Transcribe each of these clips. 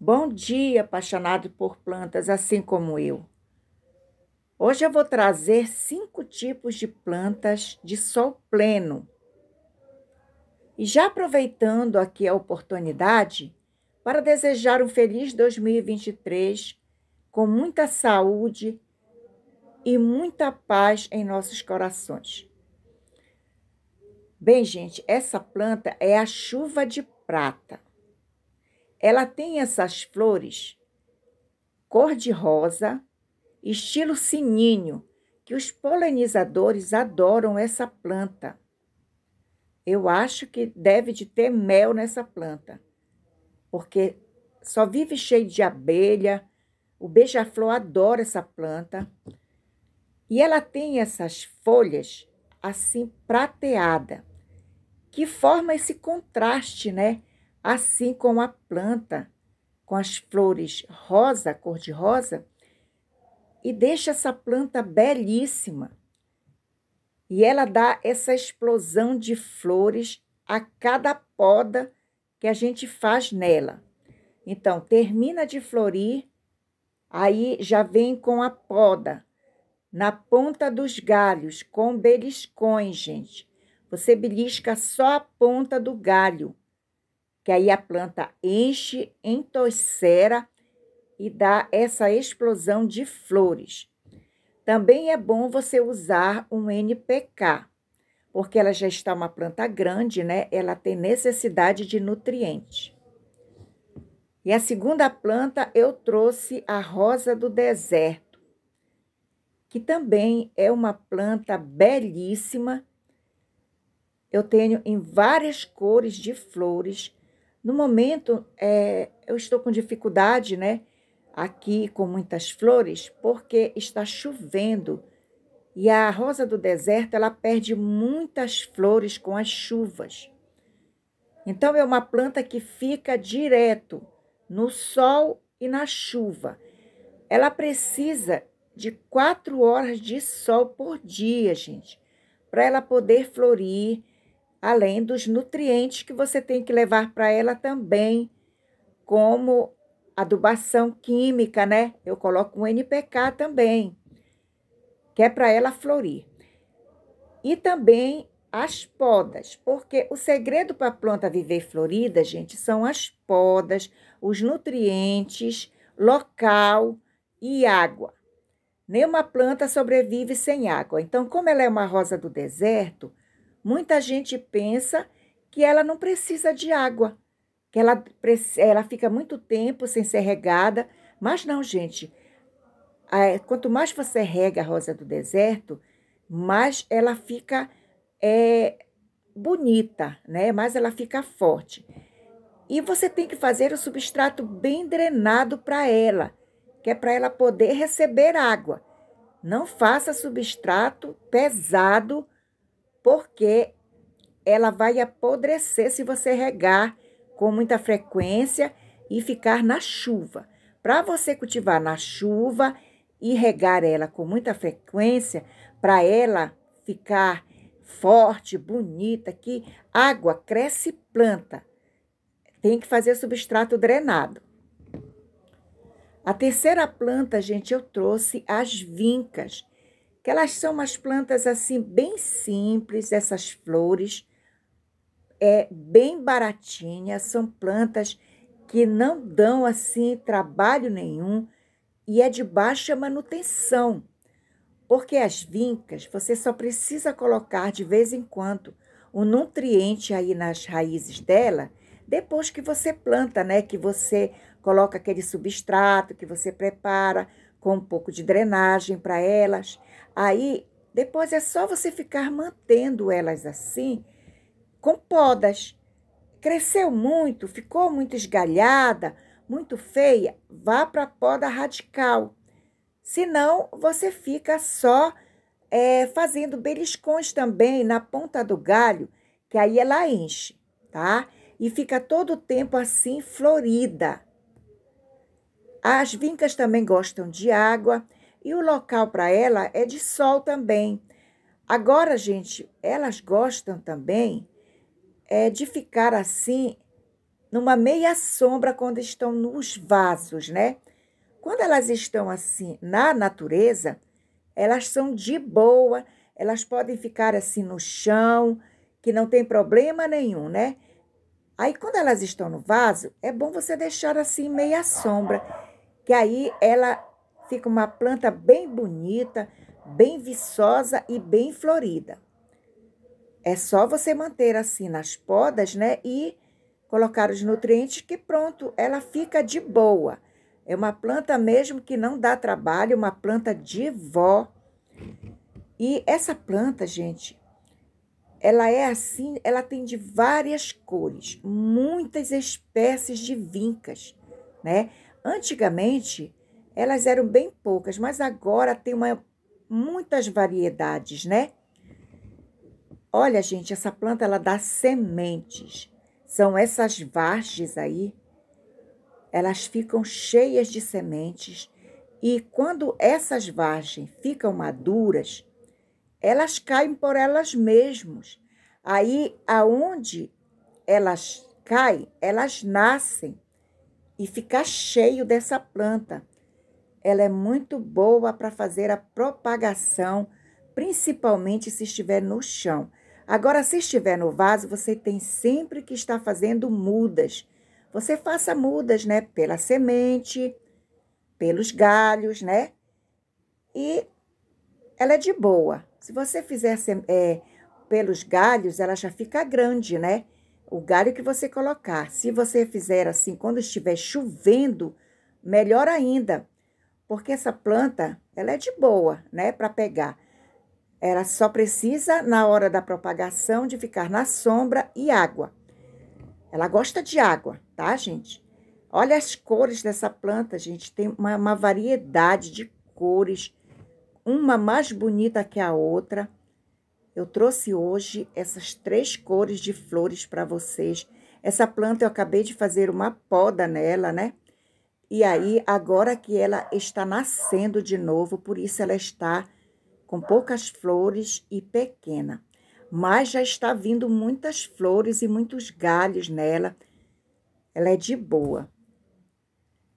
Bom dia, apaixonado por plantas, assim como eu. Hoje eu vou trazer cinco tipos de plantas de sol pleno. E já aproveitando aqui a oportunidade para desejar um feliz 2023 com muita saúde e muita paz em nossos corações. Bem, gente, essa planta é a chuva de prata. Ela tem essas flores cor-de-rosa, estilo sininho, que os polinizadores adoram essa planta. Eu acho que deve de ter mel nessa planta, porque só vive cheio de abelha. O beija-flor adora essa planta. E ela tem essas folhas assim prateada, que forma esse contraste, né? assim como a planta com as flores rosa, cor-de-rosa, e deixa essa planta belíssima. E ela dá essa explosão de flores a cada poda que a gente faz nela. Então, termina de florir, aí já vem com a poda na ponta dos galhos, com beliscões, gente. Você belisca só a ponta do galho que aí a planta enche, entorcera e dá essa explosão de flores. Também é bom você usar um NPK, porque ela já está uma planta grande, né? Ela tem necessidade de nutrientes. E a segunda planta eu trouxe a rosa do deserto, que também é uma planta belíssima. Eu tenho em várias cores de flores no momento, é, eu estou com dificuldade, né? Aqui com muitas flores, porque está chovendo. E a rosa do deserto, ela perde muitas flores com as chuvas. Então, é uma planta que fica direto no sol e na chuva. Ela precisa de quatro horas de sol por dia, gente, para ela poder florir, além dos nutrientes que você tem que levar para ela também, como adubação química, né? Eu coloco um NPK também, que é para ela florir. E também as podas, porque o segredo para a planta viver florida, gente, são as podas, os nutrientes, local e água. Nenhuma planta sobrevive sem água. Então, como ela é uma rosa do deserto, Muita gente pensa que ela não precisa de água, que ela, ela fica muito tempo sem ser regada. Mas não, gente. Quanto mais você rega a rosa do deserto, mais ela fica é, bonita, né? Mais ela fica forte. E você tem que fazer o substrato bem drenado para ela, que é para ela poder receber água. Não faça substrato pesado porque ela vai apodrecer se você regar com muita frequência e ficar na chuva. Para você cultivar na chuva e regar ela com muita frequência, para ela ficar forte, bonita, que água cresce planta. Tem que fazer substrato drenado. A terceira planta, gente, eu trouxe as vincas que elas são umas plantas assim bem simples, essas flores é bem baratinha, são plantas que não dão assim trabalho nenhum e é de baixa manutenção. Porque as vincas, você só precisa colocar de vez em quando o nutriente aí nas raízes dela, depois que você planta, né, que você coloca aquele substrato que você prepara com um pouco de drenagem para elas Aí, depois é só você ficar mantendo elas assim, com podas. Cresceu muito, ficou muito esgalhada, muito feia, vá para a poda radical. Senão, você fica só é, fazendo beliscões também na ponta do galho, que aí ela enche, tá? E fica todo o tempo assim florida. As vincas também gostam de água. E o local para ela é de sol também. Agora, gente, elas gostam também é, de ficar assim numa meia sombra quando estão nos vasos, né? Quando elas estão assim na natureza, elas são de boa, elas podem ficar assim no chão, que não tem problema nenhum, né? Aí quando elas estão no vaso, é bom você deixar assim meia sombra, que aí ela fica uma planta bem bonita, bem viçosa e bem florida. É só você manter assim nas podas, né? E colocar os nutrientes que pronto, ela fica de boa. É uma planta mesmo que não dá trabalho, uma planta de vó. E essa planta, gente, ela é assim, ela tem de várias cores, muitas espécies de vincas, né? Antigamente, elas eram bem poucas, mas agora tem uma, muitas variedades, né? Olha, gente, essa planta ela dá sementes. São essas varges aí. Elas ficam cheias de sementes e quando essas vargens ficam maduras, elas caem por elas mesmas. Aí aonde elas caem, elas nascem e fica cheio dessa planta ela é muito boa para fazer a propagação, principalmente se estiver no chão. Agora, se estiver no vaso, você tem sempre que estar fazendo mudas. Você faça mudas, né? Pela semente, pelos galhos, né? E ela é de boa. Se você fizer é, pelos galhos, ela já fica grande, né? O galho que você colocar. Se você fizer assim, quando estiver chovendo, melhor ainda, porque essa planta, ela é de boa, né, para pegar. Ela só precisa, na hora da propagação, de ficar na sombra e água. Ela gosta de água, tá, gente? Olha as cores dessa planta, gente. Tem uma, uma variedade de cores, uma mais bonita que a outra. Eu trouxe hoje essas três cores de flores para vocês. Essa planta eu acabei de fazer uma poda nela, né? E aí, agora que ela está nascendo de novo, por isso ela está com poucas flores e pequena. Mas já está vindo muitas flores e muitos galhos nela. Ela é de boa.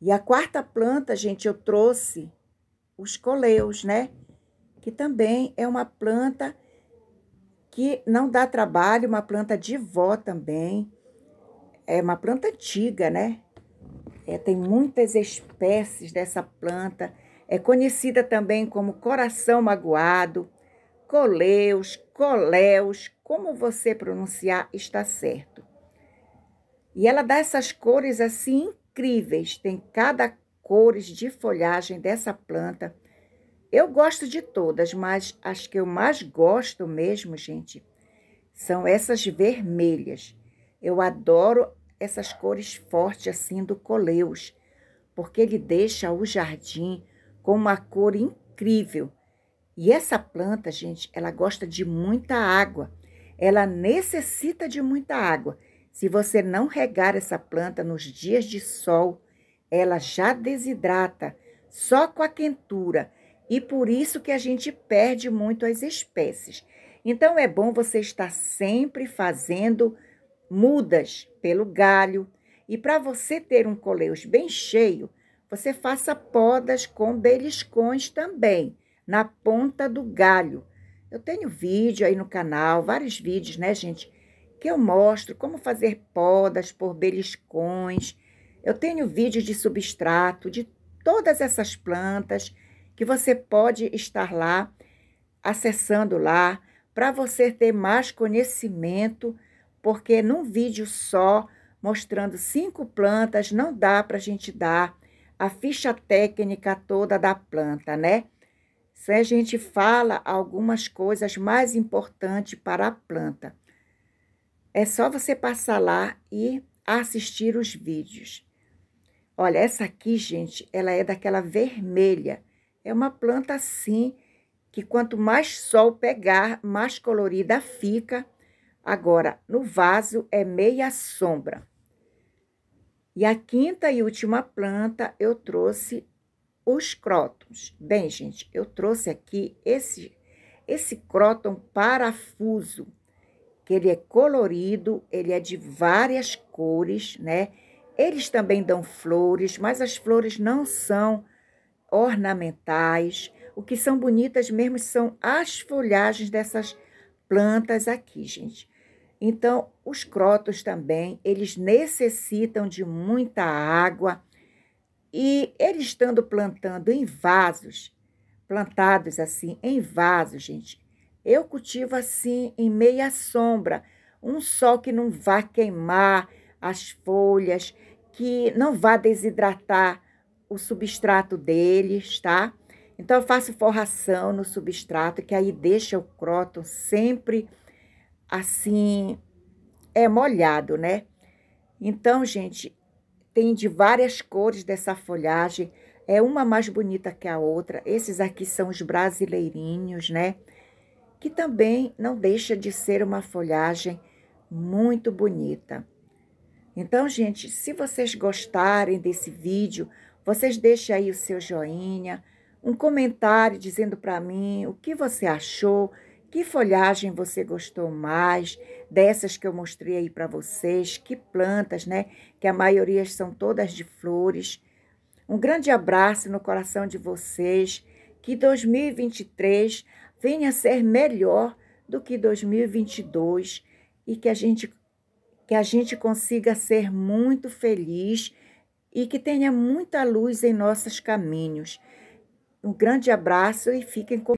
E a quarta planta, gente, eu trouxe os coleus, né? Que também é uma planta que não dá trabalho, uma planta de vó também. É uma planta antiga, né? É, tem muitas espécies dessa planta. É conhecida também como coração magoado, coleus, coléus, como você pronunciar está certo. E ela dá essas cores assim incríveis, tem cada cores de folhagem dessa planta. Eu gosto de todas, mas as que eu mais gosto mesmo, gente, são essas vermelhas. Eu adoro essas cores fortes assim do coleus, porque ele deixa o jardim com uma cor incrível. E essa planta, gente, ela gosta de muita água. Ela necessita de muita água. Se você não regar essa planta nos dias de sol, ela já desidrata só com a quentura. E por isso que a gente perde muito as espécies. Então é bom você estar sempre fazendo mudas pelo galho. E para você ter um coleus bem cheio, você faça podas com beliscões também, na ponta do galho. Eu tenho vídeo aí no canal, vários vídeos, né, gente, que eu mostro como fazer podas por beliscões. Eu tenho vídeo de substrato de todas essas plantas que você pode estar lá acessando lá para você ter mais conhecimento porque num vídeo só, mostrando cinco plantas, não dá para a gente dar a ficha técnica toda da planta, né? Se a gente fala algumas coisas mais importantes para a planta. É só você passar lá e assistir os vídeos. Olha, essa aqui, gente, ela é daquela vermelha. É uma planta assim, que quanto mais sol pegar, mais colorida fica. Agora, no vaso é meia sombra. E a quinta e última planta eu trouxe os crótons. Bem, gente, eu trouxe aqui esse, esse cróton parafuso, que ele é colorido, ele é de várias cores, né? Eles também dão flores, mas as flores não são ornamentais. O que são bonitas mesmo são as folhagens dessas plantas aqui, gente. Então, os crotos também, eles necessitam de muita água e eles estando plantando em vasos, plantados assim em vasos, gente. Eu cultivo assim em meia sombra, um sol que não vá queimar as folhas, que não vá desidratar o substrato deles, tá? Então eu faço forração no substrato que aí deixa o croton sempre assim é molhado, né? Então, gente, tem de várias cores dessa folhagem, é uma mais bonita que a outra. Esses aqui são os brasileirinhos, né? Que também não deixa de ser uma folhagem muito bonita. Então, gente, se vocês gostarem desse vídeo, vocês deixem aí o seu joinha, um comentário dizendo para mim o que você achou, que folhagem você gostou mais dessas que eu mostrei aí para vocês? Que plantas, né? Que a maioria são todas de flores. Um grande abraço no coração de vocês. Que 2023 venha ser melhor do que 2022 e que a gente que a gente consiga ser muito feliz e que tenha muita luz em nossos caminhos. Um grande abraço e fiquem com